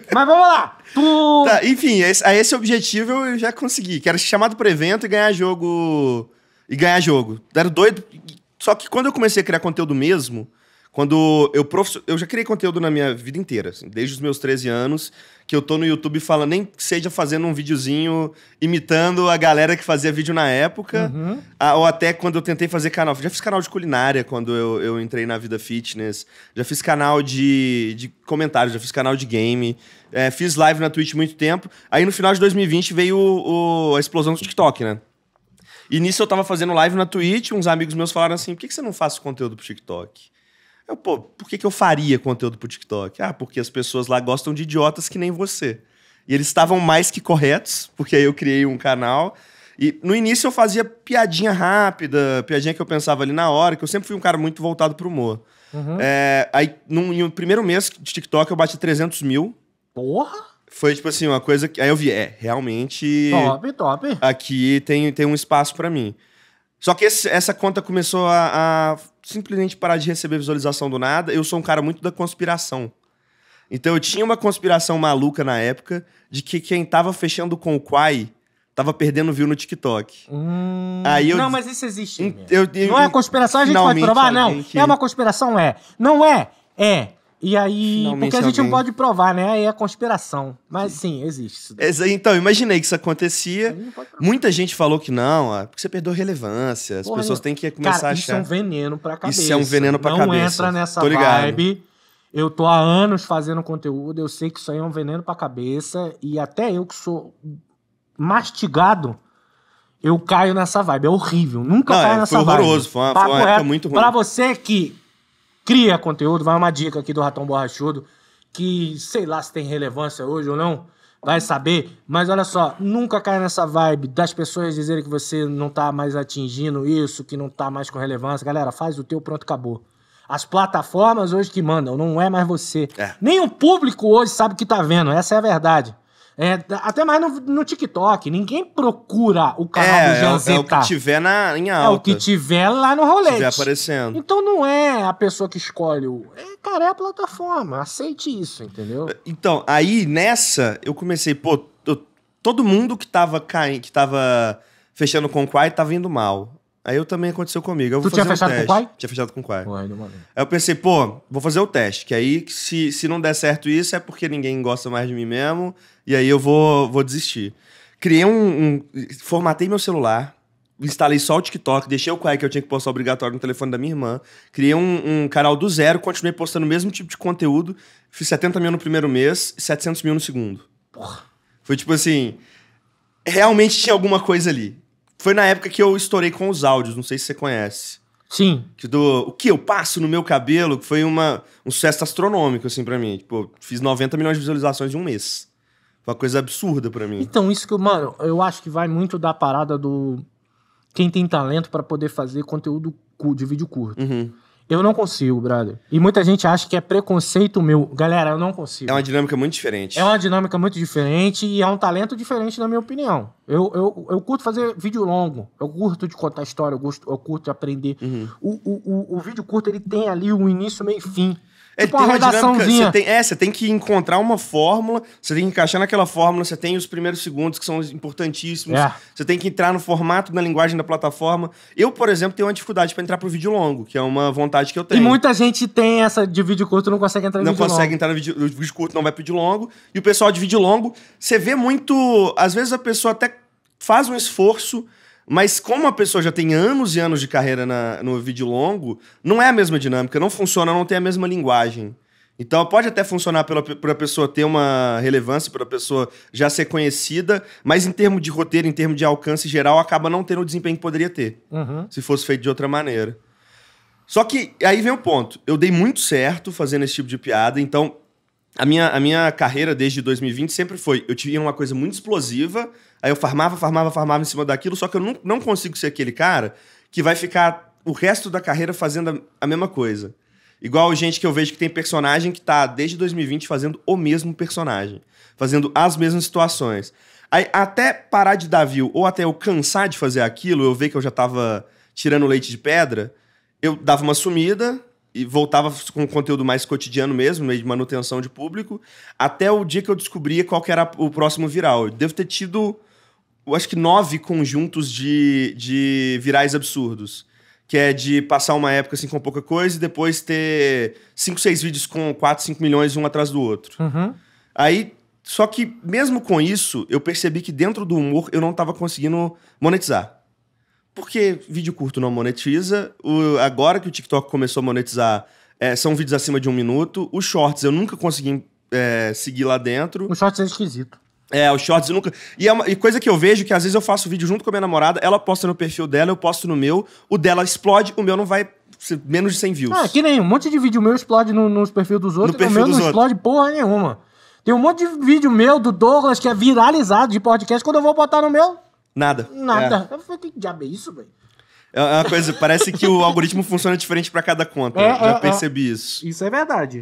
Mas vamos lá! Tu... Tá, enfim, esse, a esse objetivo eu já consegui. Que era ser chamado pro evento e ganhar jogo. E ganhar jogo. Era doido. Só que quando eu comecei a criar conteúdo mesmo, quando eu prof... eu já criei conteúdo na minha vida inteira, assim, desde os meus 13 anos, que eu tô no YouTube falando, nem que seja fazendo um videozinho imitando a galera que fazia vídeo na época, uhum. a, ou até quando eu tentei fazer canal. Já fiz canal de culinária quando eu, eu entrei na vida fitness, já fiz canal de, de comentários, já fiz canal de game, é, fiz live na Twitch muito tempo. Aí no final de 2020 veio o, o, a explosão do TikTok, né? E nisso eu tava fazendo live na Twitch, uns amigos meus falaram assim: por que, que você não faz conteúdo pro TikTok? Eu, pô, por que, que eu faria conteúdo pro TikTok? Ah, porque as pessoas lá gostam de idiotas que nem você. E eles estavam mais que corretos, porque aí eu criei um canal. E no início eu fazia piadinha rápida, piadinha que eu pensava ali na hora, que eu sempre fui um cara muito voltado pro humor. Uhum. É, aí, num, no primeiro mês de TikTok, eu bati 300 mil. Porra! Foi, tipo assim, uma coisa que... Aí eu vi, é, realmente... Top, top. Aqui tem, tem um espaço para mim. Só que esse, essa conta começou a, a simplesmente parar de receber visualização do nada. Eu sou um cara muito da conspiração. Então eu tinha uma conspiração maluca na época de que quem tava fechando com o Quai tava perdendo view no TikTok. Hum, Aí eu, não, mas isso existe. Eu, eu, não é conspiração, a gente pode provar, não. Que... É uma conspiração, é. Não é, é. E aí, Finalmente porque a gente não pode provar, né? Aí é conspiração. Mas sim, existe isso. Então, imaginei que isso acontecia. Muita gente falou que não, ah, porque você perdeu relevância. As Porra, pessoas têm que começar cara, a achar. Isso é um veneno pra cabeça. Isso é um veneno pra não cabeça. Não entra nessa vibe. Eu tô há anos fazendo conteúdo, eu sei que isso aí é um veneno pra cabeça. E até eu que sou mastigado, eu caio nessa vibe. É horrível. Nunca não, caio é, nessa foi vibe. foi horroroso, foi uma, foi uma época muito ruim. Pra você que Cria conteúdo, vai uma dica aqui do Ratão Borrachudo, que sei lá se tem relevância hoje ou não, vai saber. Mas olha só, nunca cai nessa vibe das pessoas dizerem que você não tá mais atingindo isso, que não tá mais com relevância. Galera, faz o teu, pronto, acabou. As plataformas hoje que mandam, não é mais você. É. Nem o público hoje sabe o que tá vendo, essa é a verdade. É, até mais no, no, TikTok. Ninguém procura o canal é, do Janzeta. É, é, o que tiver na, em alta. É o que tiver lá no rolê. Tiver aparecendo. Então não é a pessoa que escolhe o... É, cara, é a plataforma. Aceite isso, entendeu? Então, aí nessa, eu comecei... Pô, eu, todo mundo que tava, caindo, que tava fechando com o Quai tava indo mal. Aí eu também aconteceu comigo. Eu tu tinha fechado um com o Quai? Tinha fechado com o Quai. Ué, aí eu pensei, pô, vou fazer o teste. Que aí, se, se não der certo isso, é porque ninguém gosta mais de mim mesmo. E aí eu vou, vou desistir. Criei um, um Formatei meu celular. Instalei só o TikTok, deixei o Quai que eu tinha que postar obrigatório no telefone da minha irmã. Criei um, um canal do zero, continuei postando o mesmo tipo de conteúdo. Fiz 70 mil no primeiro mês e 700 mil no segundo. Porra. Foi tipo assim. Realmente tinha alguma coisa ali. Foi na época que eu estourei com os áudios, não sei se você conhece. Sim. Que do o que eu passo no meu cabelo, que foi uma, um sucesso astronômico, assim, para mim. Tipo, fiz 90 milhões de visualizações em um mês. Foi uma coisa absurda para mim. Então, isso que, mano, eu acho que vai muito da parada do. Quem tem talento para poder fazer conteúdo de vídeo curto. Uhum. Eu não consigo, brother. E muita gente acha que é preconceito meu. Galera, eu não consigo. É uma dinâmica muito diferente. É uma dinâmica muito diferente e é um talento diferente, na minha opinião. Eu, eu, eu curto fazer vídeo longo. Eu curto de contar história, eu, gosto, eu curto de aprender. Uhum. O, o, o, o vídeo curto, ele tem ali o início, meio e fim. É, tipo tem uma redaçãozinha. Você tem, é, você tem que encontrar uma fórmula, você tem que encaixar naquela fórmula, você tem os primeiros segundos que são importantíssimos, é. você tem que entrar no formato, na linguagem da plataforma. Eu, por exemplo, tenho uma dificuldade para entrar pro vídeo longo, que é uma vontade que eu tenho. E muita gente tem essa de vídeo curto não consegue entrar no não vídeo longo. Não consegue entrar no vídeo, no vídeo curto, não vai pro vídeo longo. E o pessoal de vídeo longo, você vê muito... Às vezes a pessoa até faz um esforço mas como a pessoa já tem anos e anos de carreira na, no vídeo longo, não é a mesma dinâmica, não funciona, não tem a mesma linguagem. Então pode até funcionar para a pessoa ter uma relevância, para a pessoa já ser conhecida, mas em termos de roteiro, em termos de alcance geral, acaba não tendo o desempenho que poderia ter, uhum. se fosse feito de outra maneira. Só que aí vem o ponto. Eu dei muito certo fazendo esse tipo de piada, então a minha, a minha carreira desde 2020 sempre foi: eu tinha uma coisa muito explosiva, aí eu farmava, farmava, farmava em cima daquilo, só que eu não, não consigo ser aquele cara que vai ficar o resto da carreira fazendo a, a mesma coisa. Igual gente que eu vejo que tem personagem que tá desde 2020 fazendo o mesmo personagem, fazendo as mesmas situações. Aí, até parar de dar view, ou até eu cansar de fazer aquilo, eu ver que eu já tava tirando leite de pedra, eu dava uma sumida, e voltava com conteúdo mais cotidiano mesmo, meio de manutenção de público, até o dia que eu descobria qual que era o próximo viral. Eu devo ter tido, eu acho que nove conjuntos de, de virais absurdos. Que é de passar uma época assim com pouca coisa e depois ter cinco, seis vídeos com 4, 5 milhões um atrás do outro. Uhum. Aí, só que mesmo com isso, eu percebi que dentro do humor eu não estava conseguindo monetizar. Porque vídeo curto não monetiza. O, agora que o TikTok começou a monetizar, é, são vídeos acima de um minuto. Os shorts eu nunca consegui é, seguir lá dentro. Os shorts é esquisito. É, os shorts eu nunca. E, é uma... e coisa que eu vejo que às vezes eu faço vídeo junto com a minha namorada, ela posta no perfil dela, eu posto no meu, o dela explode, o meu não vai menos de 100 views. Ah, que nem um monte de vídeo meu explode no, nos perfis dos outros, no perfil o meu não outros. explode porra nenhuma. Tem um monte de vídeo meu do Douglas que é viralizado de podcast, quando eu vou botar no meu, Nada. Nada. É. Eu falei, que diabo é isso, velho? É, é uma coisa, parece que o algoritmo funciona diferente para cada conta. É, Já é, é, percebi isso. Isso é verdade.